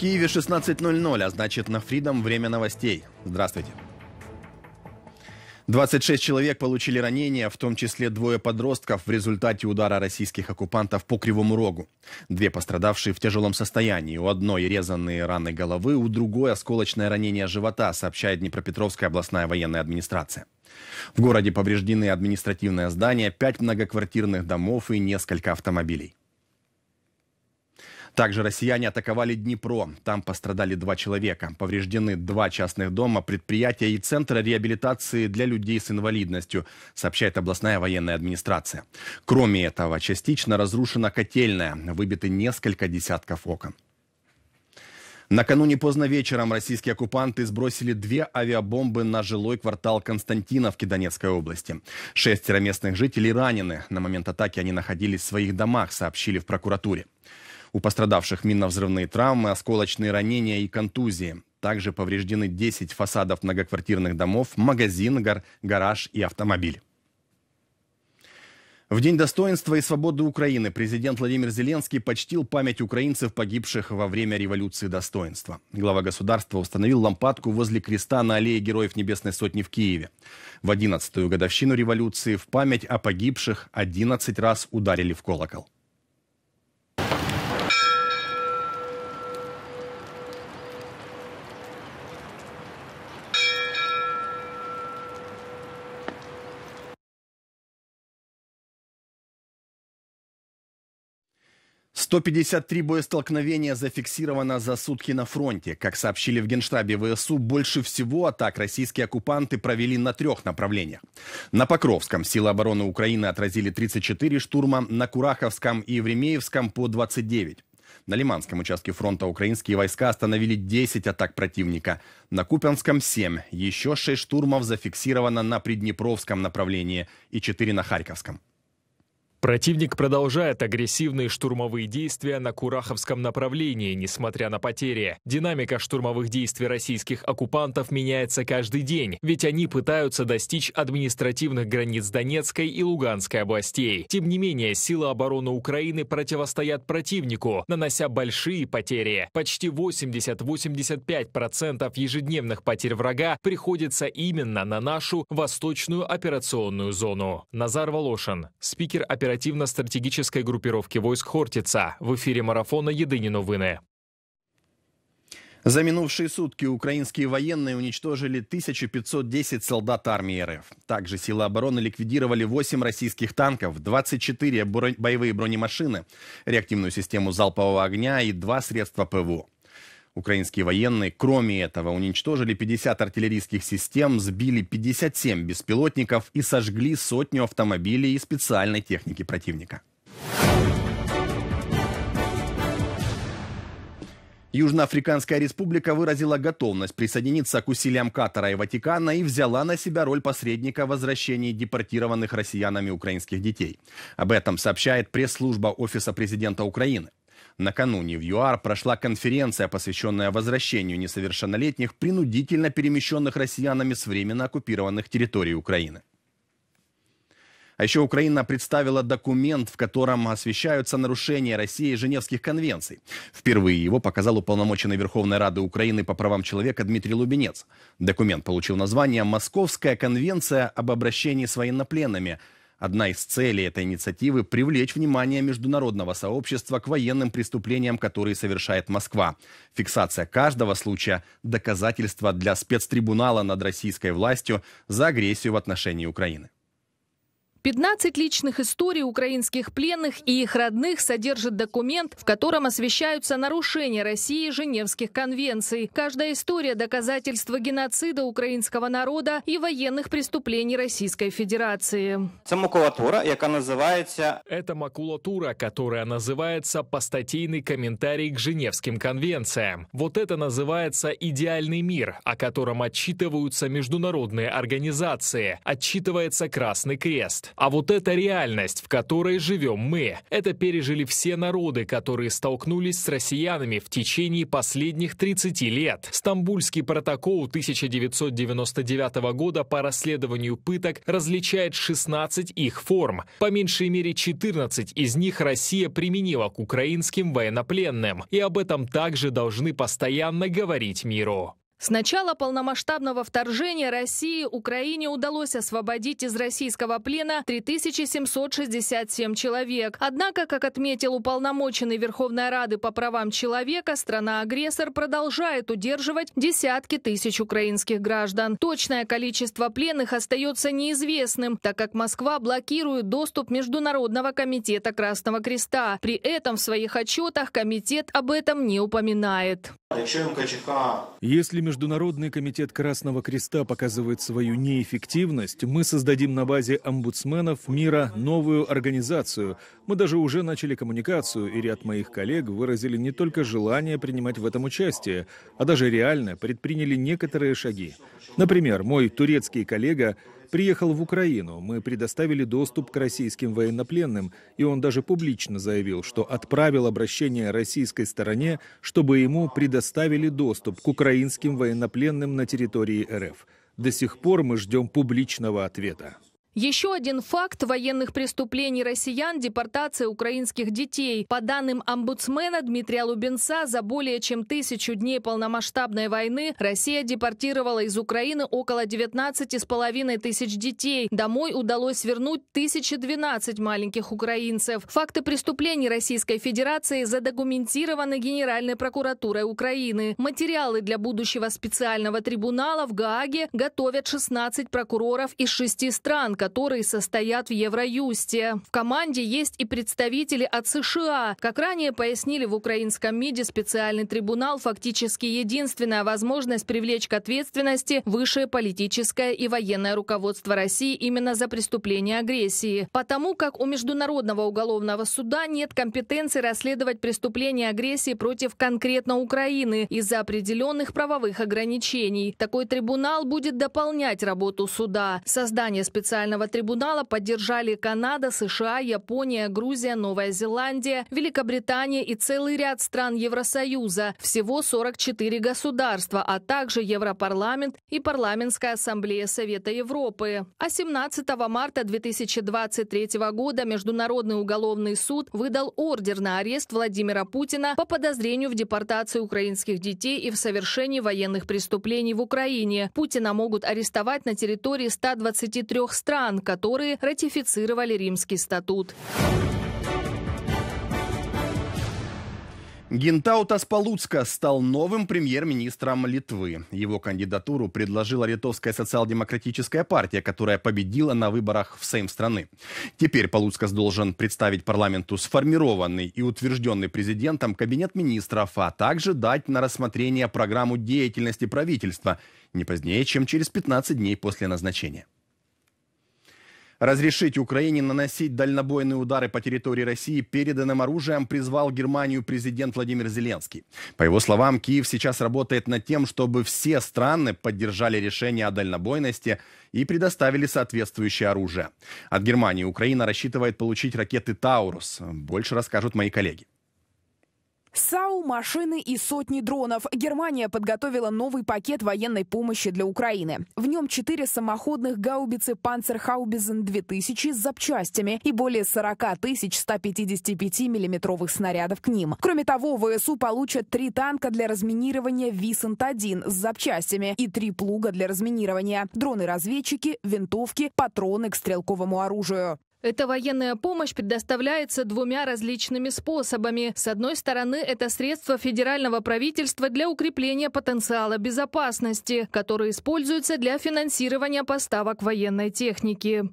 Киеве 16.00, а значит на Фридом время новостей. Здравствуйте. 26 человек получили ранения, в том числе двое подростков в результате удара российских оккупантов по Кривому Рогу. Две пострадавшие в тяжелом состоянии. У одной резанные раны головы, у другой осколочное ранение живота, сообщает Днепропетровская областная военная администрация. В городе повреждены административное здание, пять многоквартирных домов и несколько автомобилей. Также россияне атаковали Днепро. Там пострадали два человека. Повреждены два частных дома, предприятия и центра реабилитации для людей с инвалидностью, сообщает областная военная администрация. Кроме этого, частично разрушена котельная, выбиты несколько десятков окон. Накануне поздно вечером российские оккупанты сбросили две авиабомбы на жилой квартал Константиновки Донецкой области. Шестеро местных жителей ранены. На момент атаки они находились в своих домах, сообщили в прокуратуре. У пострадавших минно-взрывные травмы, осколочные ранения и контузии. Также повреждены 10 фасадов многоквартирных домов, магазин, гар, гараж и автомобиль. В День достоинства и свободы Украины президент Владимир Зеленский почтил память украинцев, погибших во время революции достоинства. Глава государства установил лампадку возле креста на аллее Героев Небесной Сотни в Киеве. В 11-ю годовщину революции в память о погибших 11 раз ударили в колокол. 153 боестолкновения зафиксировано за сутки на фронте. Как сообщили в Генштабе ВСУ, больше всего атак российские оккупанты провели на трех направлениях. На Покровском силы обороны Украины отразили 34 штурма, на Кураховском и Времеевском по 29. На Лиманском участке фронта украинские войска остановили 10 атак противника. На Купянском 7. Еще 6 штурмов зафиксировано на Приднепровском направлении и 4 на Харьковском. Противник продолжает агрессивные штурмовые действия на Кураховском направлении, несмотря на потери. Динамика штурмовых действий российских оккупантов меняется каждый день, ведь они пытаются достичь административных границ Донецкой и Луганской областей. Тем не менее, силы обороны Украины противостоят противнику, нанося большие потери. Почти 80-85% ежедневных потерь врага приходится именно на нашу восточную операционную зону. Назар Волошин, спикер операции оперативно-стратегической группировки войск Хортица. В эфире марафона «Єдині новини». За минувшие сутки украинские военные уничтожили 1510 солдат армии РФ. Также силы обороны ликвидировали 8 российских танков, 24 боевые бронемашины, реактивную систему залпового огня и два средства ПВО. Украинские военные, кроме этого, уничтожили 50 артиллерийских систем, сбили 57 беспилотников и сожгли сотню автомобилей и специальной техники противника. Южноафриканская республика выразила готовность присоединиться к усилиям Катара и Ватикана и взяла на себя роль посредника возвращения депортированных россиянами украинских детей. Об этом сообщает пресс-служба Офиса президента Украины. Накануне в ЮАР прошла конференция, посвященная возвращению несовершеннолетних, принудительно перемещенных россиянами с временно оккупированных территорий Украины. А еще Украина представила документ, в котором освещаются нарушения России Женевских конвенций. Впервые его показал уполномоченный Верховной Рады Украины по правам человека Дмитрий Лубенец. Документ получил название «Московская конвенция об обращении с военнопленными», Одна из целей этой инициативы – привлечь внимание международного сообщества к военным преступлениям, которые совершает Москва. Фиксация каждого случая – доказательство для спецтрибунала над российской властью за агрессию в отношении Украины. 15 личных историй украинских пленных и их родных содержит документ, в котором освещаются нарушения России Женевских конвенций. Каждая история – доказательство геноцида украинского народа и военных преступлений Российской Федерации. Это макулатура, яка называется... Это макулатура, которая называется «Постатейный комментарий к Женевским конвенциям». Вот это называется «идеальный мир», о котором отчитываются международные организации, отчитывается Красный Крест. А вот эта реальность, в которой живем мы, это пережили все народы, которые столкнулись с россиянами в течение последних 30 лет. Стамбульский протокол 1999 года по расследованию пыток различает 16 их форм. По меньшей мере 14 из них Россия применила к украинским военнопленным. И об этом также должны постоянно говорить миру. С начала полномасштабного вторжения России Украине удалось освободить из российского плена 3767 человек. Однако, как отметил уполномоченный Верховной Рады по правам человека, страна-агрессор продолжает удерживать десятки тысяч украинских граждан. Точное количество пленных остается неизвестным, так как Москва блокирует доступ Международного комитета Красного Креста. При этом в своих отчетах комитет об этом не упоминает. Если Международный комитет Красного Креста показывает свою неэффективность, мы создадим на базе омбудсменов мира новую организацию. Мы даже уже начали коммуникацию, и ряд моих коллег выразили не только желание принимать в этом участие, а даже реально предприняли некоторые шаги. Например, мой турецкий коллега приехал в Украину. Мы предоставили доступ к российским военнопленным, и он даже публично заявил, что отправил обращение российской стороне, чтобы ему предоставили доступ к украинским военнопленным на территории РФ. До сих пор мы ждем публичного ответа. Еще один факт военных преступлений россиян – депортация украинских детей. По данным омбудсмена Дмитрия Лубенца, за более чем тысячу дней полномасштабной войны Россия депортировала из Украины около с половиной тысяч детей. Домой удалось вернуть 1012 маленьких украинцев. Факты преступлений Российской Федерации задокументированы Генеральной прокуратурой Украины. Материалы для будущего специального трибунала в Гааге готовят 16 прокуроров из шести стран, которой состоят в Евроюсте. В команде есть и представители от США. Как ранее пояснили в украинском МИДе, специальный трибунал фактически единственная возможность привлечь к ответственности высшее политическое и военное руководство России именно за преступление агрессии. Потому как у Международного уголовного суда нет компетенции расследовать преступления агрессии против конкретно Украины из-за определенных правовых ограничений. Такой трибунал будет дополнять работу суда. Создание специального Федерального трибунала поддержали Канада, США, Япония, Грузия, Новая Зеландия, Великобритания и целый ряд стран Евросоюза. Всего 44 государства, а также Европарламент и Парламентская ассамблея Совета Европы. А 17 марта 2023 года Международный уголовный суд выдал ордер на арест Владимира Путина по подозрению в депортации украинских детей и в совершении военных преступлений в Украине. Путина могут арестовать на территории 123 стран стран, которые ратифицировали Римский статут. Гентаутас Палуцка стал новым премьер-министром Литвы. Его кандидатуру предложила Литовская социал-демократическая партия, которая победила на выборах в Сейм страны. Теперь Палуцкас должен представить парламенту сформированный и утвержденный президентом кабинет министров, а также дать на рассмотрение программу деятельности правительства не позднее, чем через 15 дней после назначения разрешить Украине наносить дальнобойные удары по территории России переданным оружием призвал Германию президент Владимир Зеленский. По его словам, Киев сейчас работает над тем, чтобы все страны поддержали решение о дальнобойности и предоставили соответствующее оружие. От Германии Украина рассчитывает получить ракеты «Таурус». Больше расскажут мои коллеги. САУ, машины и сотни дронов. Германия подготовила новый пакет военной помощи для Украины. В нем четыре самоходных гаубицы «Панцерхаубизен-2000» с запчастями и более 40 тысяч 155 миллиметровых снарядов к ним. Кроме того, ВСУ получат три танка для разминирования висент 1 с запчастями и три плуга для разминирования, дроны-разведчики, винтовки, патроны к стрелковому оружию. Эта военная помощь предоставляется двумя различными способами. С одной стороны, это средства федерального правительства для укрепления потенциала безопасности, которые используются для финансирования поставок военной техники.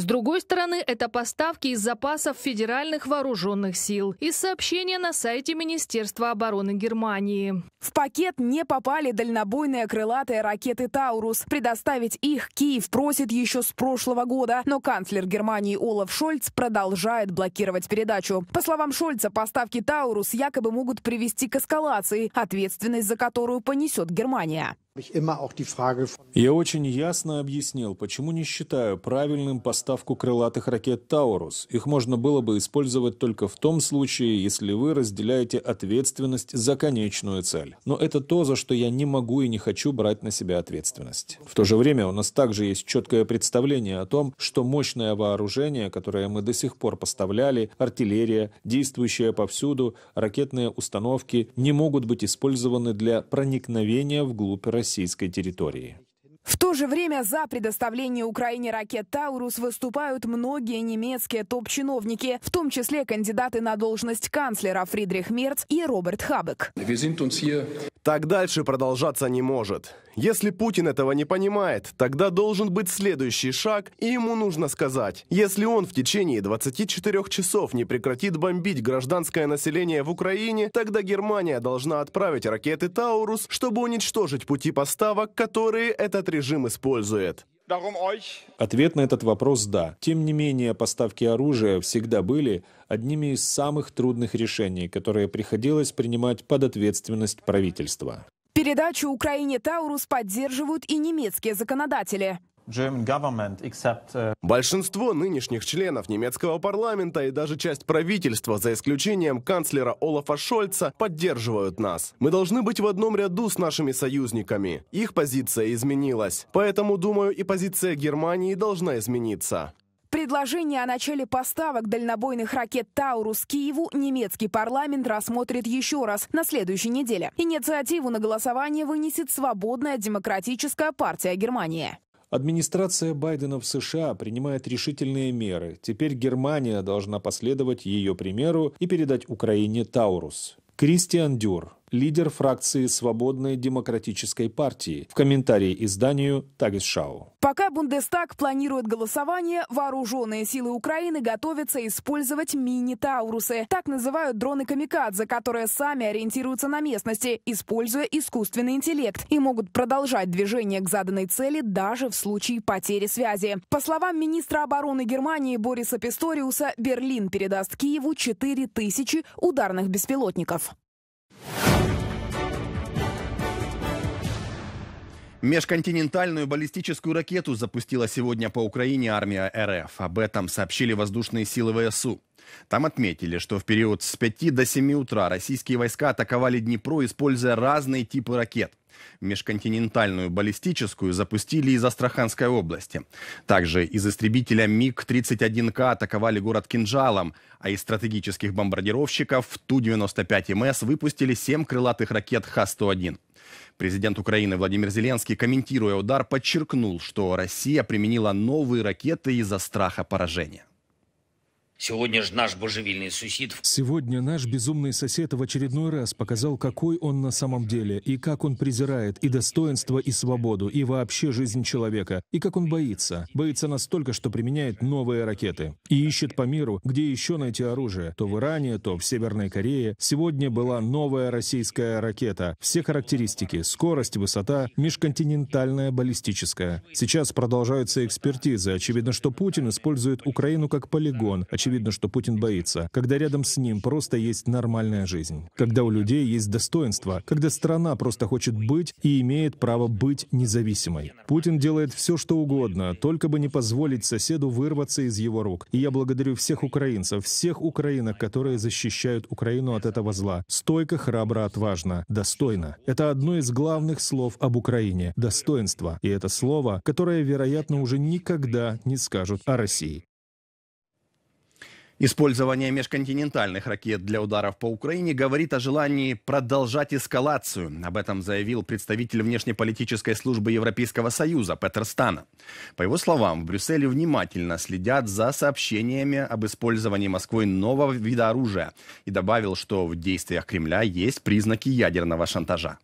С другой стороны, это поставки из запасов федеральных вооруженных сил. Из сообщения на сайте Министерства обороны Германии. В пакет не попали дальнобойные крылатые ракеты «Таурус». Предоставить их Киев просит еще с прошлого года. Но канцлер Германии Олаф Шольц продолжает блокировать передачу. По словам Шольца, поставки «Таурус» якобы могут привести к эскалации, ответственность за которую понесет Германия. Я очень ясно объяснил, почему не считаю правильным поставку крылатых ракет «Таурус». Их можно было бы использовать только в том случае, если вы разделяете ответственность за конечную цель. Но это то, за что я не могу и не хочу брать на себя ответственность. В то же время у нас также есть четкое представление о том, что мощное вооружение, которое мы до сих пор поставляли, артиллерия, действующая повсюду, ракетные установки, не могут быть использованы для проникновения вглубь России российской территории. В то же время за предоставление Украине ракет «Таурус» выступают многие немецкие топ-чиновники, в том числе кандидаты на должность канцлера Фридрих Мерц и Роберт Хабек. Так дальше продолжаться не может. Если Путин этого не понимает, тогда должен быть следующий шаг, и ему нужно сказать, если он в течение 24 часов не прекратит бомбить гражданское население в Украине, тогда Германия должна отправить ракеты «Таурус», чтобы уничтожить пути поставок, которые этот режим использует? Ответ на этот вопрос – да. Тем не менее, поставки оружия всегда были одними из самых трудных решений, которые приходилось принимать под ответственность правительства. Передачу Украине «Таурус» поддерживают и немецкие законодатели. Э, Большинство нынешних членов немецкого парламента и даже часть правительства, за исключением канцлера Олафа Шольца, поддерживают нас. Мы должны быть в одном ряду с нашими союзниками. Их позиция изменилась. Поэтому, думаю, и позиция Германии должна измениться. Предложение о начале поставок дальнобойных ракет «Таурус» Киеву немецкий парламент рассмотрит еще раз на следующей неделе. Инициативу на голосование вынесет Свободная демократическая партия Германии. Администрация Байдена в США принимает решительные меры. Теперь Германия должна последовать ее примеру и передать Украине «Таурус». Кристиан Дюр, лидер фракции Свободной демократической партии. В комментарии изданию Тагесшау. Пока Бундестаг планирует голосование, вооруженные силы Украины готовятся использовать мини-таурусы. Так называют дроны камикадзе, которые сами ориентируются на местности, используя искусственный интеллект и могут продолжать движение к заданной цели даже в случае потери связи. По словам министра обороны Германии Бориса Писториуса, Берлин передаст Киеву 4000 ударных беспилотников. Межконтинентальную баллистическую ракету запустила сегодня по Украине армия РФ. Об этом сообщили воздушные силы ВСУ. Там отметили, что в период с 5 до 7 утра российские войска атаковали Днепро, используя разные типы ракет. Межконтинентальную баллистическую запустили из Астраханской области. Также из истребителя МиГ-31К атаковали город Кинжалом, а из стратегических бомбардировщиков Ту-95МС выпустили 7 крылатых ракет Х-101. Президент Украины Владимир Зеленский, комментируя удар, подчеркнул, что Россия применила новые ракеты из-за страха поражения. Сегодня же наш божевильный сусед... Сегодня наш безумный сосед в очередной раз показал, какой он на самом деле, и как он презирает и достоинство, и свободу, и вообще жизнь человека, и как он боится. Боится настолько, что применяет новые ракеты. И ищет по миру, где еще найти оружие. То в Иране, то в Северной Корее. Сегодня была новая российская ракета. Все характеристики — скорость, высота, межконтинентальная баллистическая. Сейчас продолжаются экспертизы. Очевидно, что Путин использует Украину как полигон. Очевидно, очевидно, что Путин боится, когда рядом с ним просто есть нормальная жизнь, когда у людей есть достоинство, когда страна просто хочет быть и имеет право быть независимой. Путин делает все, что угодно, только бы не позволить соседу вырваться из его рук. И я благодарю всех украинцев, всех украинок, которые защищают Украину от этого зла. Стойко, храбро, отважно, достойно. Это одно из главных слов об Украине — достоинство. И это слово, которое, вероятно, уже никогда не скажут о России. Использование межконтинентальных ракет для ударов по Украине говорит о желании продолжать эскалацию. Об этом заявил представитель внешнеполитической службы Европейского Союза Петер Стана. По его словам, в Брюсселе внимательно следят за сообщениями об использовании Москвой нового вида оружия и добавил, что в действиях Кремля есть признаки ядерного шантажа.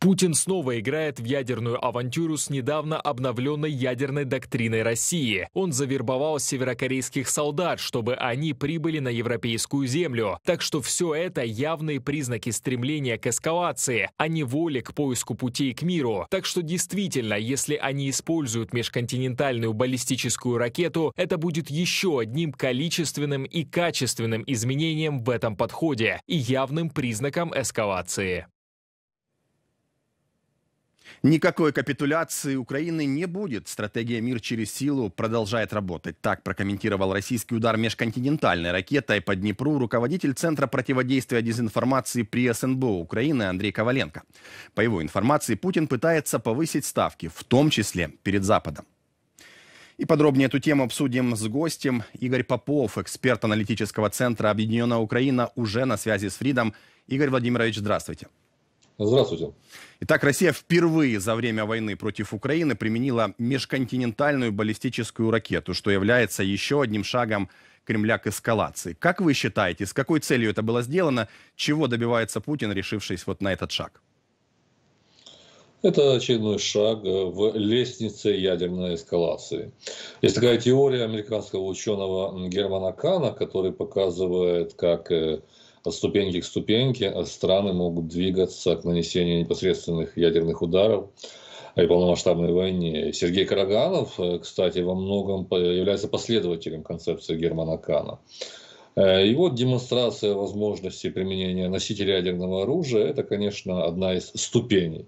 Путин снова играет в ядерную авантюру с недавно обновленной ядерной доктриной России. Он завербовал северокорейских солдат, чтобы они прибыли на европейскую землю. Так что все это явные признаки стремления к эскалации, а не воли к поиску путей к миру. Так что действительно, если они используют межконтинентальную баллистическую ракету, это будет еще одним количественным и качественным изменением в этом подходе и явным признаком эскалации. Никакой капитуляции Украины не будет. Стратегия «Мир через силу» продолжает работать. Так прокомментировал российский удар межконтинентальной ракетой по Днепру руководитель Центра противодействия дезинформации при СНБО Украины Андрей Коваленко. По его информации, Путин пытается повысить ставки, в том числе перед Западом. И подробнее эту тему обсудим с гостем. Игорь Попов, эксперт аналитического центра «Объединенная Украина», уже на связи с Фридом. Игорь Владимирович, здравствуйте. Здравствуйте. Итак, Россия впервые за время войны против Украины применила межконтинентальную баллистическую ракету, что является еще одним шагом Кремля к эскалации. Как вы считаете, с какой целью это было сделано? Чего добивается Путин, решившись вот на этот шаг? Это очередной шаг э, в лестнице ядерной эскалации. Есть такая теория американского ученого Германа Кана, который показывает, как э, от ступеньки к ступеньке а страны могут двигаться к нанесению непосредственных ядерных ударов и полномасштабной войне. Сергей Караганов, э, кстати, во многом является последователем концепции Германа Кана. Э, и вот демонстрация возможности применения носителя ядерного оружия – это, конечно, одна из ступеней.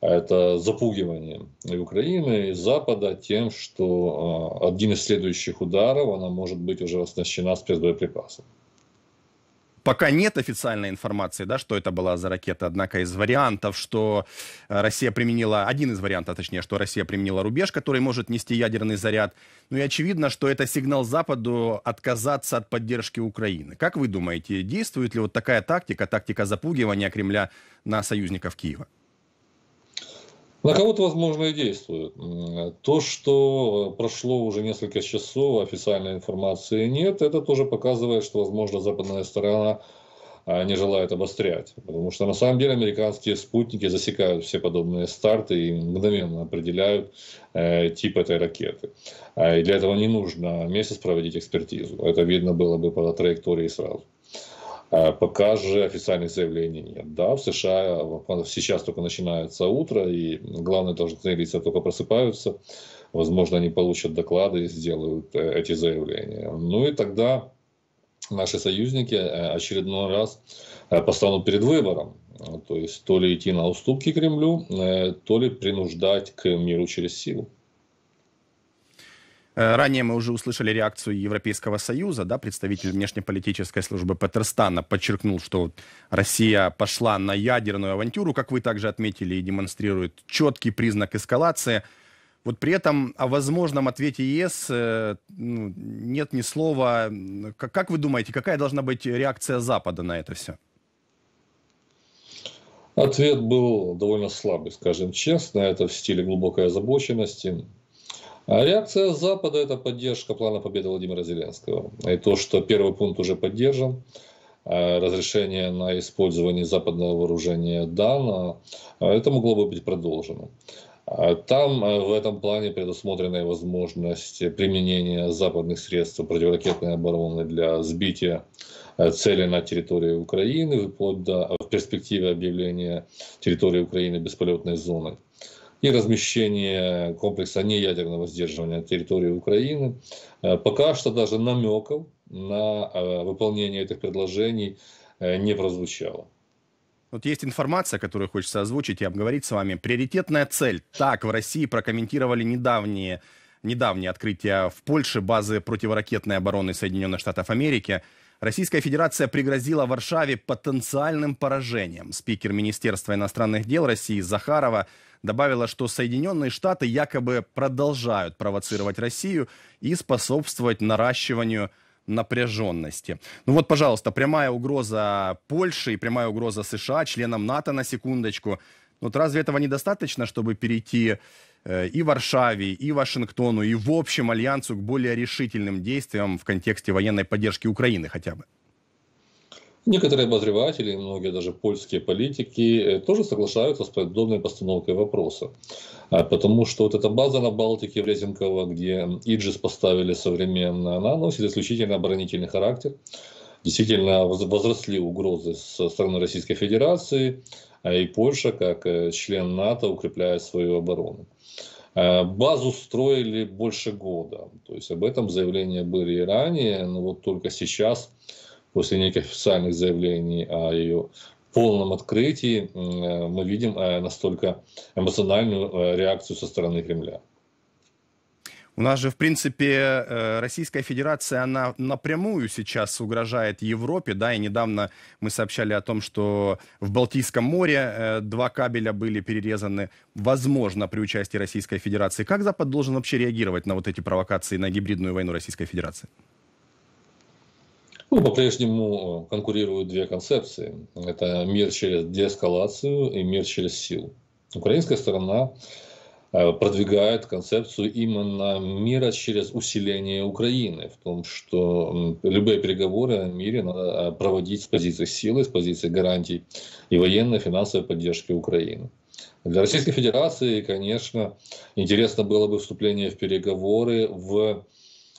Это запугивание Украины, и Запада тем, что э, один из следующих ударов, она может быть уже оснащена спецбоеприпасами. Пока нет официальной информации, да, что это была за ракета, однако из вариантов, что э, Россия применила, один из вариантов, точнее, что Россия применила рубеж, который может нести ядерный заряд, ну и очевидно, что это сигнал Западу отказаться от поддержки Украины. Как вы думаете, действует ли вот такая тактика, тактика запугивания Кремля на союзников Киева? На кого-то, возможно, и действует. То, что прошло уже несколько часов, официальной информации нет, это тоже показывает, что, возможно, западная сторона а, не желает обострять. Потому что на самом деле американские спутники засекают все подобные старты и мгновенно определяют э, тип этой ракеты. А, и для этого не нужно месяц проводить экспертизу. Это видно было бы по траектории сразу. А, пока же официальных заявлений нет. Да, в США ну, сейчас только начинается утро, и главные должностные лица только просыпаются. Возможно, они получат доклады и сделают э, эти заявления. Ну и тогда наши союзники э, очередной раз э, постанут перед выбором. То есть то ли идти на уступки Кремлю, то ли принуждать к миру через силу. Э, ранее мы уже услышали реакцию Европейского Союза, да, представитель внешнеполитической службы Патерстана подчеркнул, что Россия пошла на ядерную авантюру, как вы также отметили, и демонстрирует четкий признак эскалации. Вот при этом о возможном ответе ЕС э, ну, нет ни слова. Как, как вы думаете, какая должна быть реакция Запада на это все? Ответ был довольно слабый, скажем честно. Это в стиле глубокой озабоченности а реакция Запада – это поддержка плана победы Владимира Зеленского. И то, что первый пункт уже поддержан, э, разрешение на использование западного вооружения дано, э, это могло бы быть продолжено. А там э, в этом плане предусмотрена возможность применения западных средств противоракетной обороны для сбития цели на территории Украины, вплоть до в перспективе объявления территории Украины бесполетной зоной и размещение комплекса неядерного сдерживания на территории Украины. Э, пока что даже намеков на э, выполнение этих предложений э, не прозвучало. Вот есть информация, которую хочется озвучить и обговорить с вами. Приоритетная цель. Так в России прокомментировали недавние, недавние открытия в Польше базы противоракетной обороны Соединенных Штатов Америки. Российская Федерация пригрозила Варшаве потенциальным поражением. Спикер Министерства иностранных дел России Захарова добавила, что Соединенные Штаты якобы продолжают провоцировать Россию и способствовать наращиванию напряженности. Ну вот, пожалуйста, прямая угроза Польши и прямая угроза США, членам НАТО на секундочку. Вот разве этого недостаточно, чтобы перейти э, и Варшаве, и Вашингтону, и в общем альянсу к более решительным действиям в контексте военной поддержки Украины хотя бы? Некоторые обозреватели, многие даже польские политики э, тоже соглашаются с подобной постановкой вопроса. А, потому что вот эта база на Балтике в Лезенково, где Иджис поставили современно, она носит исключительно оборонительный характер. Действительно возросли угрозы со стороны Российской Федерации, а и Польша, как э, член НАТО, укрепляет свою оборону. А, базу строили больше года. То есть об этом заявления были и ранее, но вот только сейчас после неких официальных заявлений о ее полном открытии, мы видим э, настолько эмоциональную э, реакцию со стороны Кремля. У нас же, в принципе, э, Российская Федерация, она напрямую сейчас угрожает Европе, да, и недавно мы сообщали о том, что в Балтийском море два кабеля были перерезаны, возможно, при участии Российской Федерации. Как Запад должен вообще реагировать на вот эти провокации, на гибридную войну Российской Федерации? Ну, по-прежнему э, конкурируют две концепции. Это мир через деэскалацию и мир через силу. Украинская сторона э, продвигает концепцию именно мира через усиление Украины, в том, что любые переговоры о мире надо э, проводить с позиции силы, с позиции гарантий и военной, финансовой поддержки Украины. Для Российской Федерации, конечно, интересно было бы вступление в переговоры в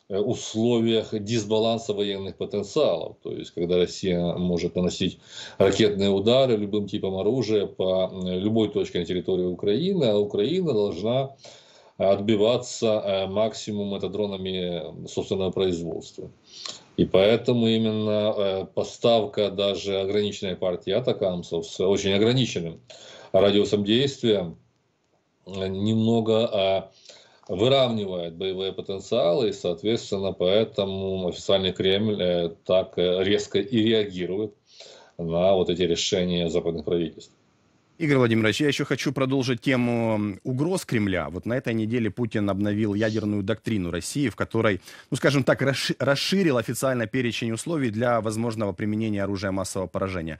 Э, условиях дисбаланса военных потенциалов. То есть, когда Россия может наносить ракетные удары любым типом оружия по э, любой точке на территории Украины, а Украина должна отбиваться э, максимум это дронами собственного производства. И поэтому именно поставка даже ограниченной партии атакамсов с очень ограниченным радиусом действия немного а, выравнивает боевые потенциалы, и, соответственно, поэтому официальный Кремль э, так э, резко и реагирует на вот эти решения западных правительств. Игорь Владимирович, я еще хочу продолжить тему угроз Кремля. Вот на этой неделе Путин обновил ядерную доктрину России, в которой, ну скажем так, расширил официально перечень условий для возможного применения оружия массового поражения.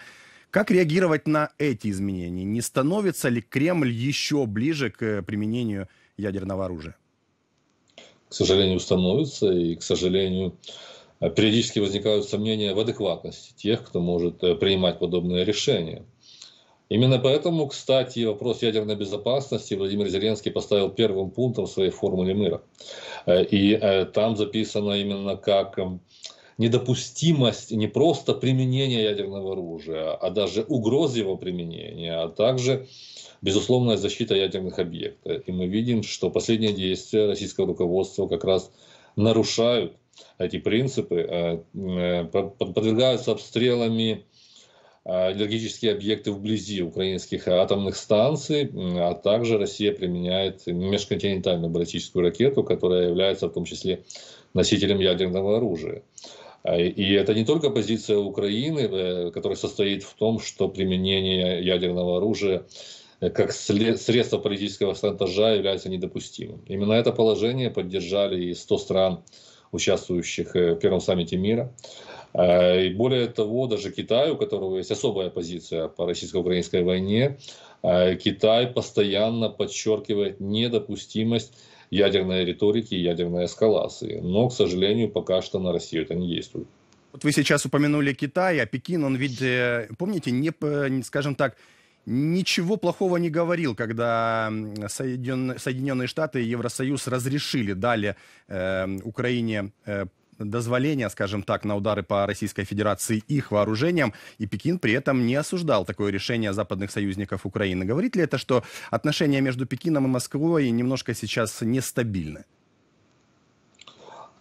Как реагировать на эти изменения? Не становится ли Кремль еще ближе к э, применению ядерного оружия? К сожалению, становится, и, к сожалению, э, периодически возникают сомнения в адекватности тех, кто может э, принимать подобные решения. Именно поэтому, кстати, вопрос ядерной безопасности Владимир Зеленский поставил первым пунктом своей формуле мира. Э, и там записано именно как эм, недопустимость не просто применения ядерного оружия, а даже угрозы его применения, а также безусловная защита ядерных объектов. И мы видим, что последние действия российского руководства как раз нарушают эти принципы, э, э, подвергаются обстрелами э, энергетические объекты вблизи украинских атомных станций, а также Россия применяет межконтинентальную баллистическую ракету, которая является в том числе носителем ядерного оружия. А, и это не только позиция Украины, э, которая состоит в том, что применение ядерного оружия э, как средство политического шантажа является недопустимым. Именно это положение поддержали и 100 стран, участвующих э, в Первом саммите мира. А, и более того, даже Китай, у которого есть особая позиция по российско-украинской войне, а, Китай постоянно подчеркивает недопустимость ядерной риторики и ядерной эскалации. Но, к сожалению, пока что на Россию это не действует. Вот вы сейчас упомянули Китай, а Пекин, он ведь, э, помните, не, скажем так, ничего плохого не говорил, когда Соединенные Штаты и Евросоюз разрешили, дали э, Украине э, дозволения, скажем так, на удары по Российской Федерации их вооружениям и Пекин при этом не осуждал такое решение западных союзников Украины. Говорит ли это, что отношения между Пекином и Москвой немножко сейчас нестабильны?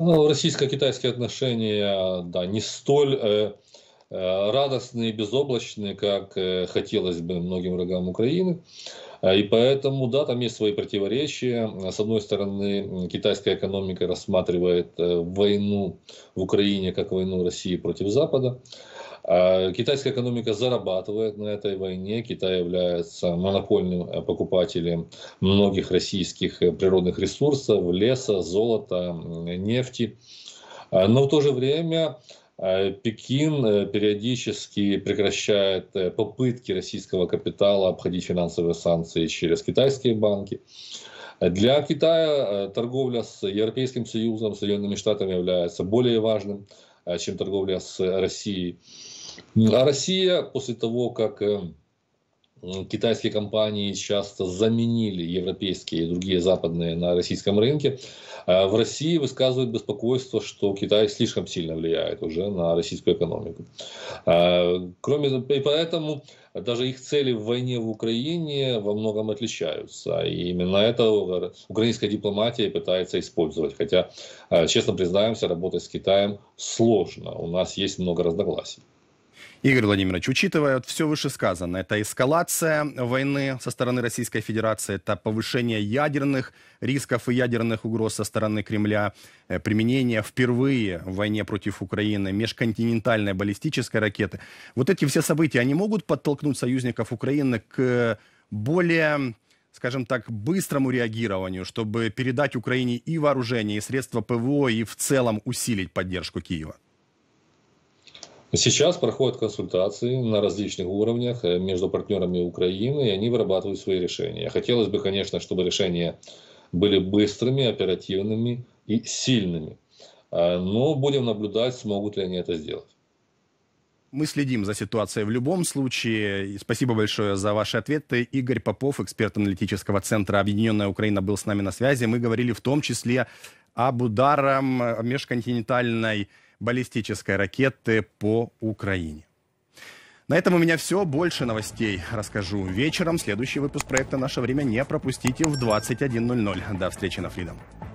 Ну, российско-китайские отношения, да, не столь э, э радостные, безоблачные, как э, хотелось бы многим врагам Украины. А, и поэтому, да, там есть свои противоречия. С одной стороны, китайская экономика рассматривает э, войну в Украине как войну России против Запада. А, китайская экономика зарабатывает на этой войне. Китай является монопольным э, покупателем многих российских э, природных ресурсов, леса, золота, нефти. А, но в то же время Э, Пекин э, периодически прекращает э, попытки российского капитала обходить финансовые санкции через китайские банки. Для Китая торговля с Европейским Союзом, Соединенными Штатами является более важным, чем торговля с Россией. А Россия после того, как Э, китайские компании часто заменили европейские и другие западные на российском рынке. Э, в России высказывают беспокойство, что Китай слишком сильно влияет уже на российскую экономику. Э, кроме и поэтому даже их цели в войне в Украине во многом отличаются. И именно это украинская дипломатия пытается использовать. Хотя, честно признаемся, работать с Китаем сложно. У нас есть много разногласий. Игорь Владимирович, учитывая вот все вышесказанное, это эскалация войны со стороны Российской Федерации, это повышение ядерных рисков и ядерных угроз со стороны Кремля, э, применение впервые в войне против Украины межконтинентальной баллистической ракеты. Вот эти все события, они могут подтолкнуть союзников Украины к более скажем так, быстрому реагированию, чтобы передать Украине и вооружение, и средства ПВО, и в целом усилить поддержку Киева? Сейчас проходят консультации на различных уровнях э, между партнерами Украины, и они вырабатывают свои решения. Хотелось бы, конечно, чтобы решения были быстрыми, оперативными и сильными. А, но будем наблюдать, смогут ли они это сделать. Мы следим за ситуацией в любом случае. Спасибо большое за ваши ответы. Игорь Попов, эксперт аналитического центра «Объединенная Украина», был с нами на связи. Мы говорили в том числе об ударом э, межконтинентальной баллистической ракеты по Украине. На этом у меня все. Больше новостей расскажу вечером. Следующий выпуск проекта «Наше время» не пропустите в 21.00. До встречи на Фридом.